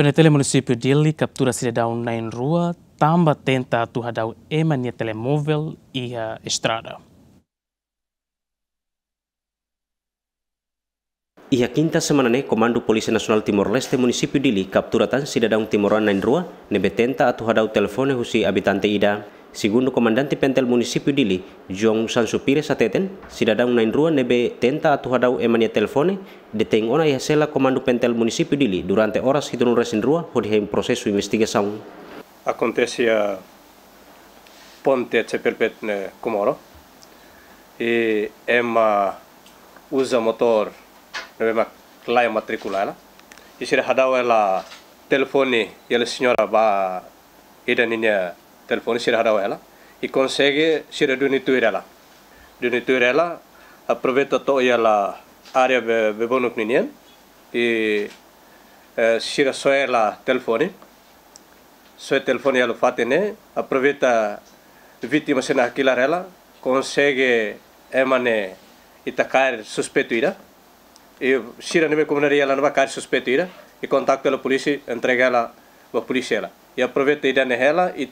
Penetele dili kaptura sida daun nain rua, tamba tenta atuar ema nia telemovel iha estrada. Ia quinta semana ne Komando Polisi Nasional Timor Leste munisipio dili kaptura tan daun timoran nain rua, nebe tenta hadau telefone husi habitante ida. Segundo comandante pentel município dili, João Supire Sateten, cidadão nain rua nebe tenta hadau emania telefone, deteng ona ia e recela Komando pentel município dili durante horas hidronuras resin rua, onde em processo investigação. Acontece a ponte Tseperpet ne Kumoro, e ema usa motor nebe ma klai matriculada, e hadau ela telefone e ela senhora ba edaninia telefone Sir ela, e consegue Sir Duni Tuirela. Duni ela, aproveita toda a área de, de ninien opinião e eh, Sir ela telefone. o telefone ela fatene aproveita vítima sendo naquela ela consegue emane itacar suspeito ira e Sir Nime comunaria ela não vai cair suspeito ira e contacta a polícia entrega ela a polícia ela e ya aproveita ida nehela nela e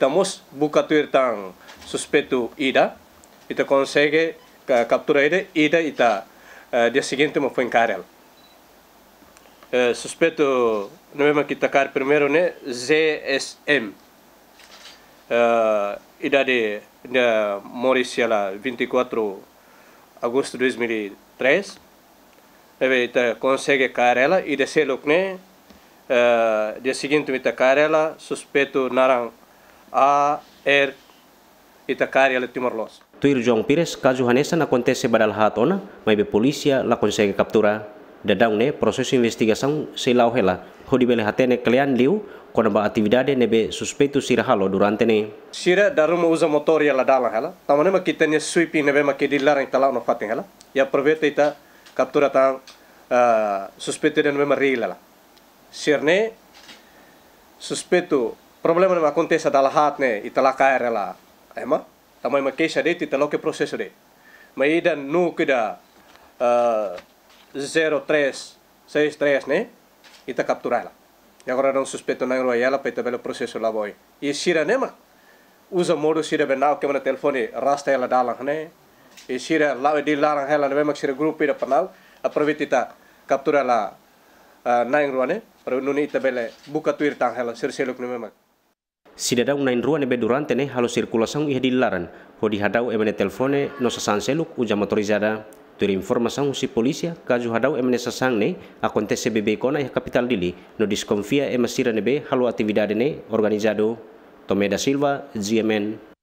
buka tuir tang suspeito ida e konsege consegue capturar ida ida e uh, dia seguinte mo foi karel uh, eh, suspeito não é que tacar primeiro ZSM uh, eh, de de Maurícia la 24 agosto 2003 ele consegue carela ida selok logo Eh, dia seguinte mita karela suspeito narang a er ita karela timor los tuir jong pires kaju hanesa kontese badal hatona mai be polisia la consegue capturar dadang ne proses de se lau hela di bele hatene klean liu kona ba atividade be suspeito sira halo durante ne sira daruma uza motor ya dala hela tamane ma kitanya sweeping be ma kidilar yang talau no fatin hela ya proveta ita kaptura tang uh, eh, suspeito de be ma rilala Sirne suspeto problema na makontesa dala hat ne itala tala cair ema é ma também de titelo loke proseso de ma ida nu que da eh, zero tres seis tres ne, ita tá capturar lá e agora não suspeito não roi ela para pelo boy e sira ne ma usa modo sira benal que mana telefone rasta yala dala né e sira lá di larang ela né ma sira grupi da panal aproveita kaptura la naing ruane paru nuni itabele buka tuir tang halo sirseluk ni memak sidadang nain ruane be durante ne halo sirkulasang ih dilaran ho dihadau emene telefone no sasanseluk uja motorizada turi informasaun si polisia kaju hadau emene sasang ne akontese bebe kona ih kapital dili no diskonfia emasira nebe halo atividade ne organizado Tomeda Silva, GMN.